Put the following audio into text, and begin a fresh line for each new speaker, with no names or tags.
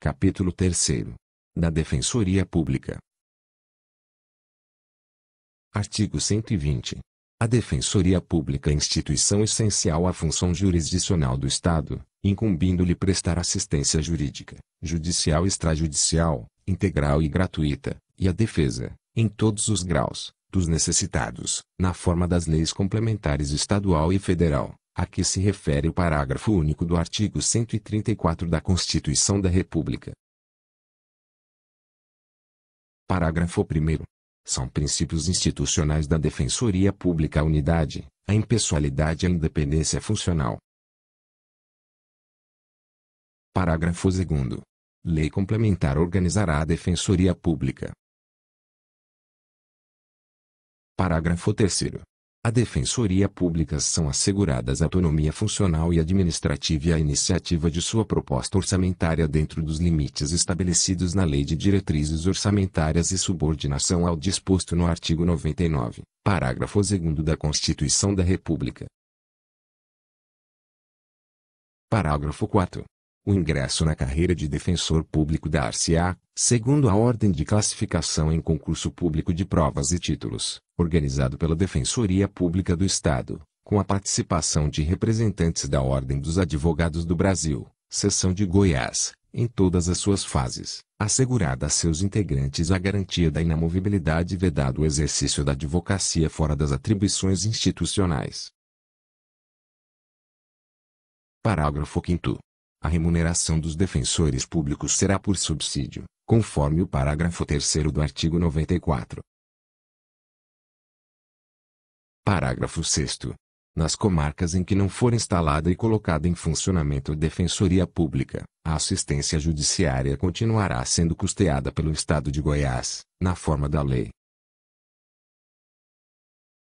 Capítulo 3 Da Defensoria Pública Artigo 120. A
Defensoria Pública é instituição essencial à função jurisdicional do Estado, incumbindo-lhe prestar assistência jurídica, judicial e extrajudicial, integral e gratuita, e a defesa, em todos os graus, dos necessitados, na forma das leis complementares estadual e federal, a que se refere o parágrafo único do artigo 134 da Constituição da República. Parágrafo 1 São princípios institucionais da Defensoria Pública a unidade, a impessoalidade e a independência funcional.
Parágrafo 2 Lei complementar organizará a Defensoria Pública. Parágrafo 3 a
Defensoria Pública são asseguradas a autonomia funcional e administrativa e a iniciativa de sua proposta orçamentária dentro dos limites estabelecidos na Lei de Diretrizes Orçamentárias e subordinação ao disposto no artigo 99, parágrafo 2 da Constituição da República. Parágrafo 4. O ingresso na carreira de defensor público dar-se-á, segundo a ordem de classificação em concurso público de provas e títulos, organizado pela Defensoria Pública do Estado, com a participação de representantes da Ordem dos Advogados do Brasil, seção de Goiás, em todas as suas fases, assegurada a seus integrantes a garantia da inamovibilidade e vedado o exercício da advocacia fora das atribuições institucionais. Parágrafo 5 a remuneração dos defensores públicos será por subsídio, conforme o parágrafo 3 do artigo 94. Parágrafo 6. Nas comarcas em que não for instalada e colocada em funcionamento a defensoria pública, a assistência judiciária continuará sendo custeada pelo Estado de Goiás, na forma da lei.